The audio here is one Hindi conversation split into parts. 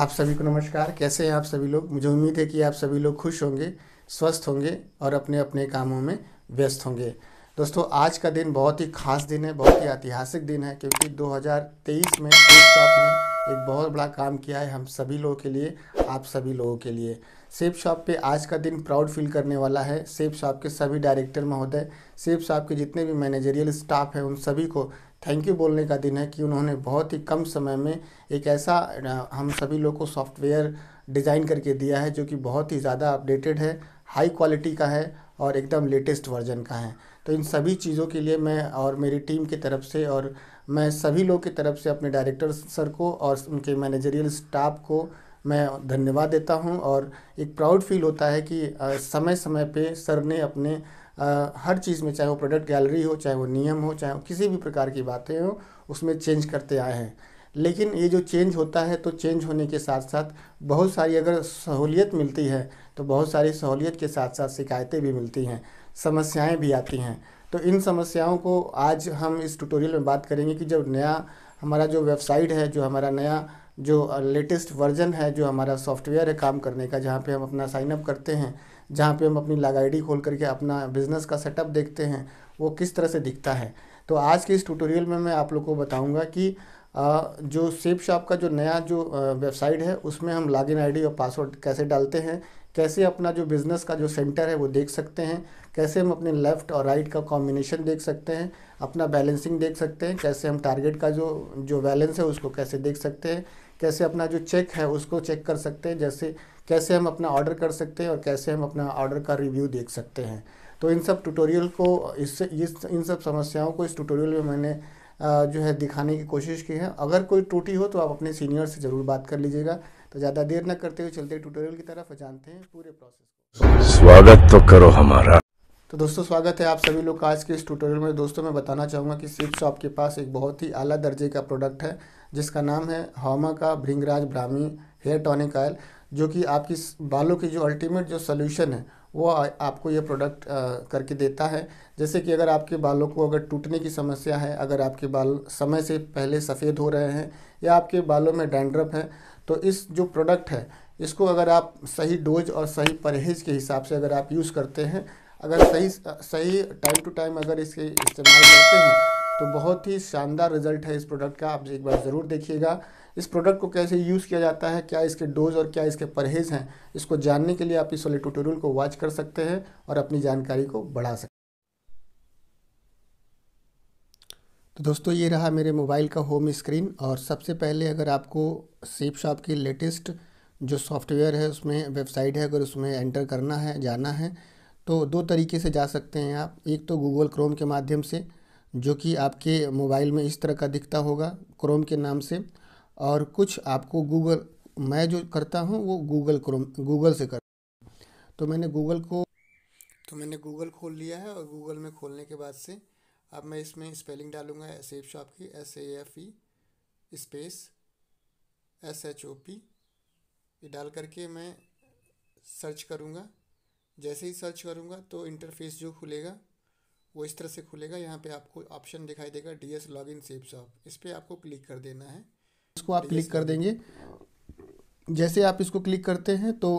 आप सभी को नमस्कार कैसे हैं आप सभी लोग मुझे उम्मीद है कि आप सभी लोग खुश होंगे स्वस्थ होंगे और अपने अपने कामों में व्यस्त होंगे दोस्तों आज का दिन बहुत ही खास दिन है बहुत ही ऐतिहासिक दिन है क्योंकि 2023 में शिव शॉप ने एक बहुत बड़ा काम किया है हम सभी लोगों के लिए आप सभी लोगों के लिए सेब शॉप पे आज का दिन प्राउड फील करने वाला है सेब शॉप के सभी डायरेक्टर महोदय सेब शॉप के जितने भी मैनेजरियल स्टाफ हैं उन सभी को थैंक यू बोलने का दिन है कि उन्होंने बहुत ही कम समय में एक ऐसा हम सभी लोग को सॉफ्टवेयर डिज़ाइन करके दिया है जो कि बहुत ही ज़्यादा अपडेटेड है हाई क्वालिटी का है और एकदम लेटेस्ट वर्जन का है तो इन सभी चीज़ों के लिए मैं और मेरी टीम की तरफ से और मैं सभी लोग की तरफ से अपने डायरेक्टर सर को और उनके मैनेजरियल स्टाफ को मैं धन्यवाद देता हूं और एक प्राउड फील होता है कि समय समय पे सर ने अपने हर चीज़ में चाहे वो प्रोडक्ट गैलरी हो चाहे वो नियम हो चाहे वो किसी भी प्रकार की बातें हो उसमें चेंज करते आए हैं लेकिन ये जो चेंज होता है तो चेंज होने के साथ साथ बहुत सारी अगर सहूलियत मिलती है तो बहुत सारी सहूलियत के साथ साथ शिकायतें भी मिलती हैं समस्याएं भी आती हैं तो इन समस्याओं को आज हम इस ट्यूटोरियल में बात करेंगे कि जब नया हमारा जो वेबसाइट है जो हमारा नया जो लेटेस्ट वर्जन है जो हमारा सॉफ्टवेयर है काम करने का जहाँ पर हम अपना साइनअप करते हैं जहाँ पे हम अपनी लाग आई खोल करके अपना बिज़नेस का सेटअप देखते हैं वो किस तरह से दिखता है तो आज के इस ट्यूटोरियल में मैं आप लोग को बताऊँगा कि जो सेप शॉप का जो नया जो वेबसाइट है उसमें हम लॉगिन आईडी और पासवर्ड कैसे डालते हैं कैसे अपना जो बिज़नेस का जो सेंटर है वो देख सकते हैं कैसे हम अपने लेफ़्ट और राइट का कॉम्बिनेशन देख सकते हैं अपना बैलेंसिंग देख सकते हैं कैसे हम टारगेट का जो जो बैलेंस है उसको कैसे देख सकते हैं कैसे अपना जो चेक है उसको चेक कर सकते हैं जैसे कैसे हम अपना ऑर्डर कर सकते हैं और कैसे हम अपना ऑर्डर का रिव्यू देख सकते हैं तो इन सब ट्यूटोरियल को इससे इस इन सब समस्याओं को इस ट्यूटोरियल में मैंने जो है दिखाने की कोशिश की है अगर कोई टूटी हो तो आप अपने सीनियर से ज़रूर बात कर लीजिएगा तो ज़्यादा देर न करते हुए चलते ट्यूटोरियल की तरफ जानते हैं पूरे प्रोसेस को स्वागत तो करो हमारा तो दोस्तों स्वागत है आप सभी लोग का आज के इस ट्यूटोरियल में दोस्तों मैं बताना चाहूँगा कि स्विप शॉप के पास एक बहुत ही आला दर्जे का प्रोडक्ट है जिसका नाम है हामा का Bhringraj Brahmi hair tonic oil जो कि आपकी बालों की जो अल्टीमेट जो सोल्यूशन है वो आपको ये प्रोडक्ट करके देता है जैसे कि अगर आपके बालों को अगर टूटने की समस्या है अगर आपके बाल समय से पहले सफ़ेद हो रहे हैं या आपके बालों में डैंड्रफ है तो इस जो प्रोडक्ट है इसको अगर आप सही डोज और सही परहेज के हिसाब से अगर आप यूज़ करते हैं अगर सही सही टाइम टू टाइम अगर इसके इस्तेमाल करते हैं तो बहुत ही शानदार रिजल्ट है इस प्रोडक्ट का आप एक बार ज़रूर देखिएगा इस प्रोडक्ट को कैसे यूज़ किया जाता है क्या इसके डोज और क्या इसके परहेज़ हैं इसको जानने के लिए आप इस वाले ट्यूटोरियल को वॉच कर सकते हैं और अपनी जानकारी को बढ़ा सकते हैं तो दोस्तों ये रहा मेरे मोबाइल का होम स्क्रीन और सबसे पहले अगर आपको सेप शॉप की लेटेस्ट जो सॉफ्टवेयर है उसमें वेबसाइट है अगर उसमें एंटर करना है जाना है तो दो तरीके से जा सकते हैं आप एक तो गूगल क्रोम के माध्यम से जो कि आपके मोबाइल में इस तरह का दिखता होगा क्रोम के नाम से और कुछ आपको गूगल मैं जो करता हूँ वो गूगल क्रोम गूगल से करता हूँ तो मैंने गूगल को तो मैंने गूगल खोल लिया है और गूगल में खोलने के बाद से अब मैं इसमें स्पेलिंग डालूंगा सेप शॉप की S A F E space S H O P ये डाल करके मैं सर्च करूँगा जैसे ही सर्च करूँगा तो इंटरफेस जो खुलेगा वो इस तरह से खुलेगा यहाँ पे आपको ऑप्शन दिखाई देगा D S log in safe shop इस पर आपको क्लिक कर देना है इसको आप क्लिक कर देंगे जैसे आप इसको क्लिक करते हैं तो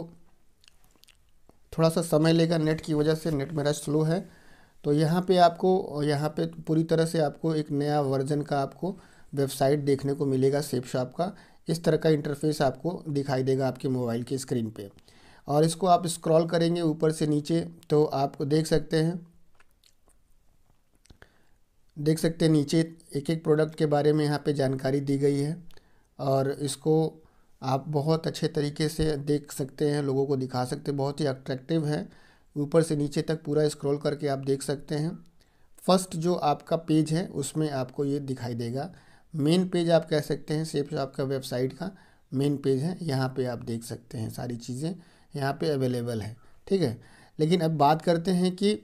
थोड़ा सा समय लेगा नेट की वजह से नेट मेरा स्लो है तो यहाँ पे आपको यहाँ पे पूरी तरह से आपको एक नया वर्जन का आपको वेबसाइट देखने को मिलेगा सेप शॉप का इस तरह का इंटरफेस आपको दिखाई देगा आपके मोबाइल की स्क्रीन पे और इसको आप स्क्रॉल करेंगे ऊपर से नीचे तो आप देख सकते हैं देख सकते हैं नीचे एक एक प्रोडक्ट के बारे में यहाँ पे जानकारी दी गई है और इसको आप बहुत अच्छे तरीके से देख सकते हैं लोगों को दिखा सकते हैं बहुत ही अट्रैक्टिव है ऊपर से नीचे तक पूरा स्क्रॉल करके आप देख सकते हैं फर्स्ट जो आपका पेज है उसमें आपको ये दिखाई देगा मेन पेज आप कह सकते हैं सिर्फ आपका वेबसाइट का मेन पेज है यहाँ पे आप देख सकते हैं सारी चीज़ें यहाँ पे अवेलेबल है ठीक है लेकिन अब बात करते हैं कि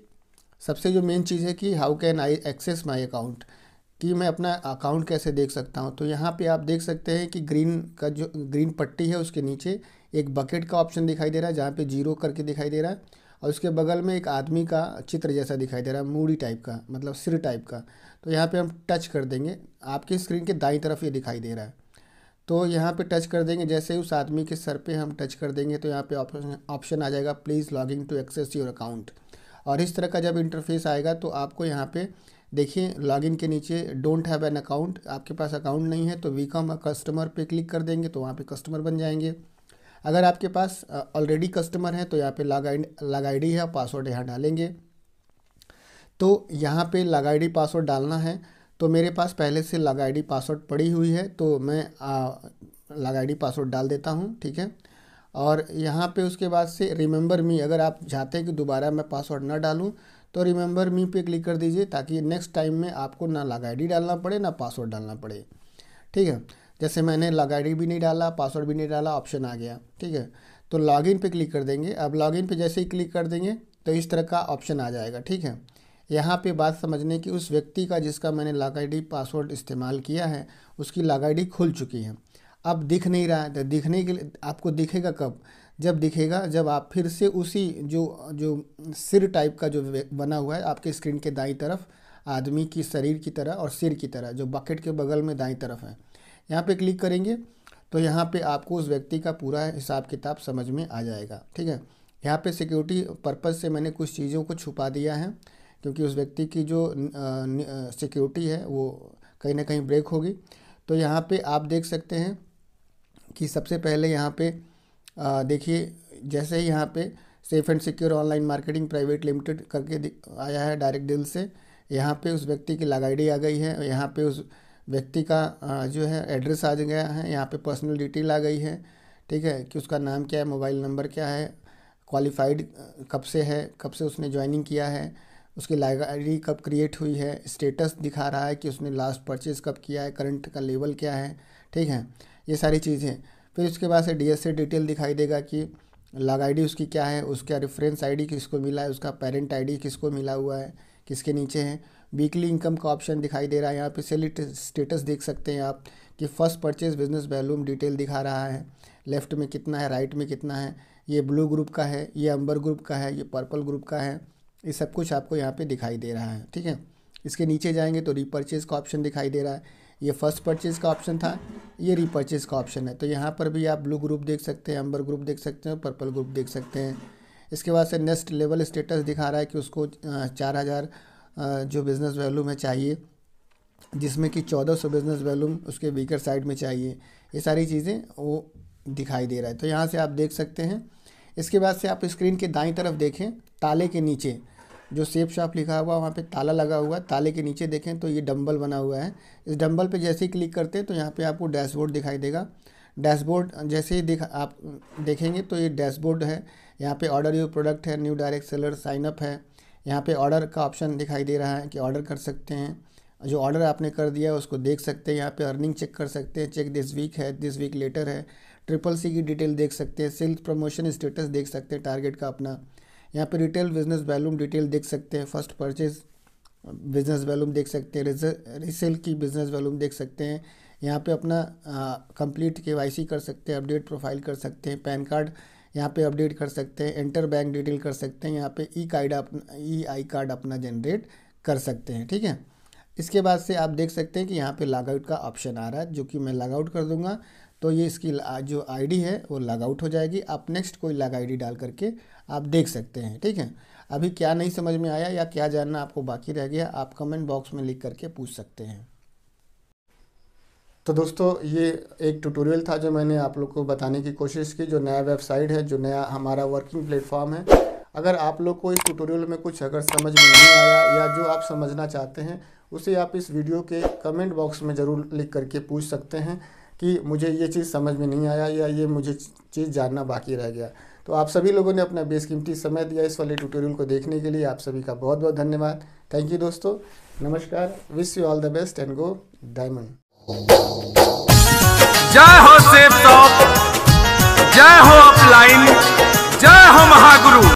सबसे जो मेन चीज़ है कि how can I access my account कि मैं अपना अकाउंट कैसे देख सकता हूँ तो यहाँ पे आप देख सकते हैं कि ग्रीन का जो ग्रीन पट्टी है उसके नीचे एक बकेट का ऑप्शन दिखाई दे रहा है जहाँ पर जीरो करके दिखाई दे रहा है और उसके बगल में एक आदमी का चित्र जैसा दिखाई दे रहा है मूड़ी टाइप का मतलब सिर टाइप का तो यहाँ पे हम टच कर देंगे आपकी स्क्रीन के दाई तरफ ये दिखाई दे रहा है तो यहाँ पे टच कर देंगे जैसे ही उस आदमी के सर पे हम टच कर देंगे तो यहाँ पे ऑप्शन आ जाएगा please logging to access your account और इस तरह का जब इंटरफेस आएगा तो आपको यहाँ पे देखिए लॉगिन के नीचे डोंट हैव एन अकाउंट आपके पास अकाउंट नहीं है तो वी कम कस्टमर पे क्लिक कर देंगे तो वहाँ पे कस्टमर बन जाएंगे अगर आपके पास ऑलरेडी कस्टमर हैं तो यहाँ पे लॉग आई लॉग आई है पासवर्ड यहाँ डालेंगे तो यहाँ पे लॉग आई पासवर्ड डालना है तो मेरे पास पहले से लॉग आई पासवर्ड पड़ी हुई है तो मैं लॉग आई पासवर्ड डाल देता हूँ ठीक है और यहाँ पे उसके बाद से रिमेंबर मी अगर आप चाहते हैं कि दोबारा मैं पासवर्ड ना डालूँ तो रिमेंबर मी पे क्लिक कर दीजिए ताकि नेक्स्ट टाइम में आपको ना लॉग आई डालना पड़े ना पासवर्ड डालना पड़े ठीक है जैसे मैंने लॉग आई भी नहीं डाला पासवर्ड भी नहीं डाला ऑप्शन आ गया ठीक है तो लॉगिन पे क्लिक कर देंगे अब लॉगिन पे जैसे ही क्लिक कर देंगे तो इस तरह का ऑप्शन आ जाएगा ठीक है यहाँ पे बात समझने की उस व्यक्ति का जिसका मैंने लॉग आई पासवर्ड इस्तेमाल किया है उसकी लॉग आई खुल चुकी है अब दिख नहीं रहा है तो दिखने के लिए आपको दिखेगा कब जब दिखेगा जब आप फिर से उसी जो जो सिर टाइप का जो बना हुआ है आपके स्क्रीन के दाई तरफ आदमी की शरीर की तरह और सिर की तरह जो बकेट के बगल में दाई तरफ है यहाँ पे क्लिक करेंगे तो यहाँ पे आपको उस व्यक्ति का पूरा हिसाब किताब समझ में आ जाएगा ठीक है यहाँ पे सिक्योरिटी पर्पज़ से मैंने कुछ चीज़ों को छुपा दिया है क्योंकि उस व्यक्ति की जो सिक्योरिटी है वो कहीं ना कहीं ब्रेक होगी तो यहाँ पर आप देख सकते हैं कि सबसे पहले यहाँ पर देखिए जैसे ही यहाँ पर safe and secure online marketing private limited करके आया है डायरेक्ट डील से यहाँ पे उस व्यक्ति की लाग आई आ गई है यहाँ पे उस व्यक्ति का जो है एड्रेस आ गया है यहाँ पे पर्सनल डिटेल आ गई है ठीक है कि उसका नाम क्या है मोबाइल नंबर क्या है क्वालिफाइड कब से है कब से उसने ज्वाइनिंग किया है उसकी लाइब्रेरी कब क्रिएट हुई है स्टेटस दिखा रहा है कि उसने लास्ट परचेज कब किया है करंट का लेवल क्या है ठीक है ये सारी चीज़ें फिर उसके बाद से डी से डिटेल दिखाई देगा कि लॉग आईडी उसकी क्या है उसका रेफरेंस आईडी किसको मिला है उसका पेरेंट आईडी किसको मिला हुआ है किसके नीचे है वीकली इनकम का ऑप्शन दिखाई दे रहा है यहाँ पे सेल स्टेटस देख सकते हैं आप कि first purchase business volume detail दिखा रहा है लेफ्ट में कितना है राइट में कितना है ये ब्लू ग्रुप का है ये अंबर ग्रुप का है ये पर्पल ग्रुप का है ये सब कुछ आपको यहाँ पे दिखाई दे रहा है ठीक है इसके नीचे जाएंगे तो रीपर्चेज़ का ऑप्शन दिखाई दे रहा है ये फ़र्स्ट परचेज़ का ऑप्शन था ये रीपर्चेज़ का ऑप्शन है तो यहाँ पर भी आप ब्लू ग्रुप देख सकते हैं अंबर ग्रुप देख सकते हैं पर्पल ग्रुप देख सकते हैं इसके बाद से नेक्स्ट लेवल स्टेटस दिखा रहा है कि उसको चार हज़ार जो बिज़नेस वैल्यू है चाहिए जिसमें कि चौदह सौ बिज़नेस वॉल्यूम उसके वीकर साइड में चाहिए ये सारी चीज़ें वो दिखाई दे रहा है तो यहाँ से आप देख सकते हैं इसके बाद से आप स्क्रीन के दाई तरफ देखें ताले के नीचे जो सेफ शॉप लिखा हुआ वहाँ पे ताला लगा हुआ है ताले के नीचे देखें तो ये डंबल बना हुआ है इस डंबल पे जैसे ही क्लिक करते हैं तो यहाँ पे आपको डैशबोर्ड दिखाई देगा डैशबोर्ड जैसे ही दिखा आप देखेंगे तो ये डैशबोर्ड है यहाँ पे ऑर्डर यू प्रोडक्ट है न्यू डायरेक्ट सेलर साइनअप है यहाँ पे ऑर्डर का ऑप्शन दिखाई दे रहा है कि ऑर्डर कर सकते हैं जो ऑर्डर आपने कर दिया है उसको देख सकते हैं यहाँ पे अर्निंग चेक कर सकते हैं चेक दिस वीक है दिस वीक लेटर है ट्रिपल सी की डिटेल देख सकते हैं सेल्स प्रमोशन स्टेटस देख सकते हैं टारगेट का अपना यहाँ पे रिटेल बिजनेस वैल्यूम डिटेल देख सकते हैं फर्स्ट परचेज बिजनेस वैल्यूम देख सकते हैं रिसेल की बिजनेस वैल्यूम देख सकते हैं यहाँ पे अपना कंप्लीट के वाई सी कर सकते हैं अपडेट प्रोफाइल कर सकते हैं पैन कार्ड यहाँ पे अपडेट कर सकते हैं इंटर बैंक डिटेल कर सकते हैं यहाँ पे ई e कार्ड अपना ई आई कार्ड अपना जनरेट कर सकते हैं ठीक है इसके बाद से आप देख सकते हैं कि यहाँ पे लॉगआउट का ऑप्शन आ रहा है जो कि मैं लॉगआउट कर दूंगा तो ये इसकी जो आईडी है वो लॉगआउट हो जाएगी आप नेक्स्ट कोई लॉग आई डाल करके आप देख सकते हैं ठीक है अभी क्या नहीं समझ में आया या क्या जानना आपको बाकी रह गया आप कमेंट बॉक्स में लिख करके पूछ सकते हैं तो दोस्तों ये एक ट्यूटोरियल था जो मैंने आप लोग को बताने की कोशिश की जो नया वेबसाइट है जो नया हमारा वर्किंग प्लेटफॉर्म है अगर आप लोग को इस ट्यूटोरियल में कुछ अगर समझ में नहीं आया या जो आप समझना चाहते हैं उसे आप इस वीडियो के कमेंट बॉक्स में ज़रूर लिख करके पूछ सकते हैं कि मुझे ये चीज़ समझ में नहीं आया या ये मुझे चीज़ जानना बाकी रह गया तो आप सभी लोगों ने अपना बेसकीमती समय दिया इस वाले ट्यूटोरियल को देखने के लिए आप सभी का बहुत बहुत धन्यवाद थैंक यू दोस्तों नमस्कार wish you all the best and go diamond जय हो सेफ टॉप जय हो अपलाइन जय हो महागुरु